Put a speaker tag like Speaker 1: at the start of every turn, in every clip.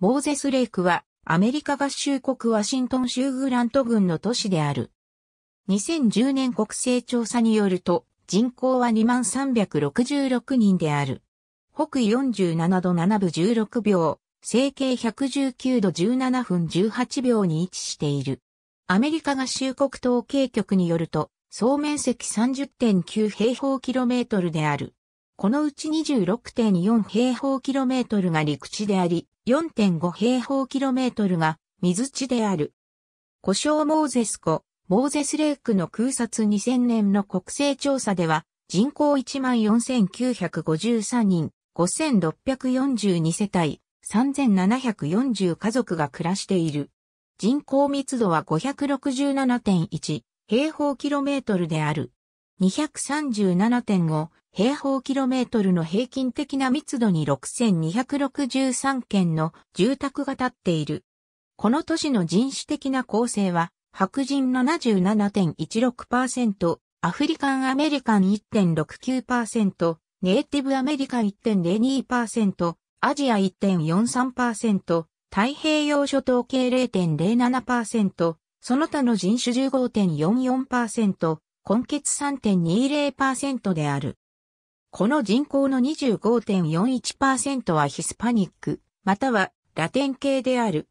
Speaker 1: モーゼス・レイクは、アメリカ合衆国ワシントン州グラント郡の都市である。2010年国勢調査によると、人口は2366人である。北緯47度7分16秒、整形119度17分18秒に位置している。アメリカ合衆国統計局によると、総面積30.9平方キロメートルである。このうち26.4平方キロメートルが陸地であり、4.5平方キロメートルが水地である。故障モーゼス湖、モーゼスレイクの空撮2000年の国勢調査では、人口14,953人、5,642世帯、3,740家族が暮らしている。人口密度は567.1平方キロメートルである。237.5平方キロメートルの平均的な密度に6263軒の住宅が建っている。この都市の人種的な構成は、白人77.16%、アフリカンアメリカン1.69%、ネイティブアメリカン1.02%、アジア1.43%、太平洋諸島系0.07%、その他の人種15.44%、根血3.20%である。この人口の25.41%はヒスパニック、またはラテン系である。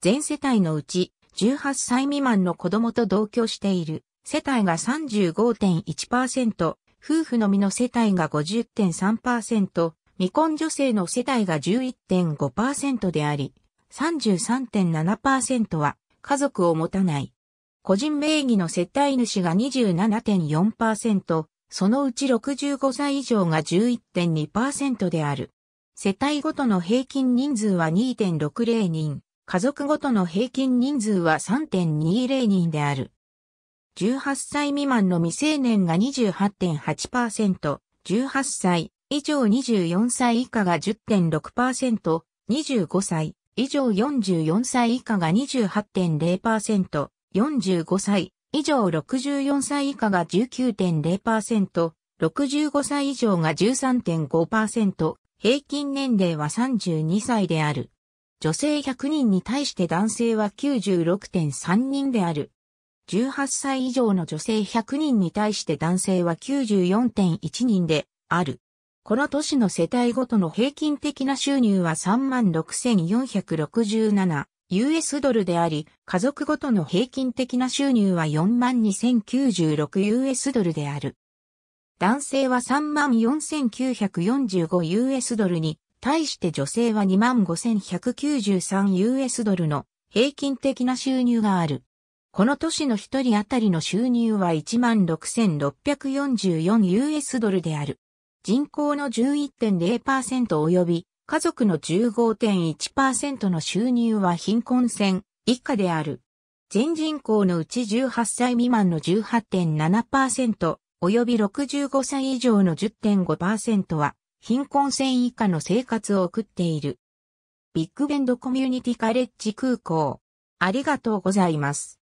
Speaker 1: 全世帯のうち18歳未満の子供と同居している世帯が35.1%、夫婦のみの世帯が50.3%、未婚女性の世帯が11.5%であり、33.7%は家族を持たない。個人名義の世帯主が27.4%、そのうち65歳以上が11.2%である。世帯ごとの平均人数は2.60人、家族ごとの平均人数は3.20人である。18歳未満の未成年が28.8%、18歳以上24歳以下が10.6%、25歳以上44歳以下が28.0%、45歳以上64歳以下が19.0%、65歳以上が13.5%、平均年齢は32歳である。女性100人に対して男性は96.3人である。18歳以上の女性100人に対して男性は94.1人である。この都市の世帯ごとの平均的な収入は36,467 US ドルであり、家族ごとの平均的な収入は 42,096US ドルである。男性は 34,945US ドルに、対して女性は 25,193US ドルの平均的な収入がある。この年の一人当たりの収入は 16,644US ドルである。人口の11.0%及び家族の15.1%の収入は貧困線以下である。全人口のうち18歳未満の18.7%及び65歳以上の10.5%は貧困線以下の生活を送っている。ビッグベンドコミュニティカレッジ空港。ありがとうございます。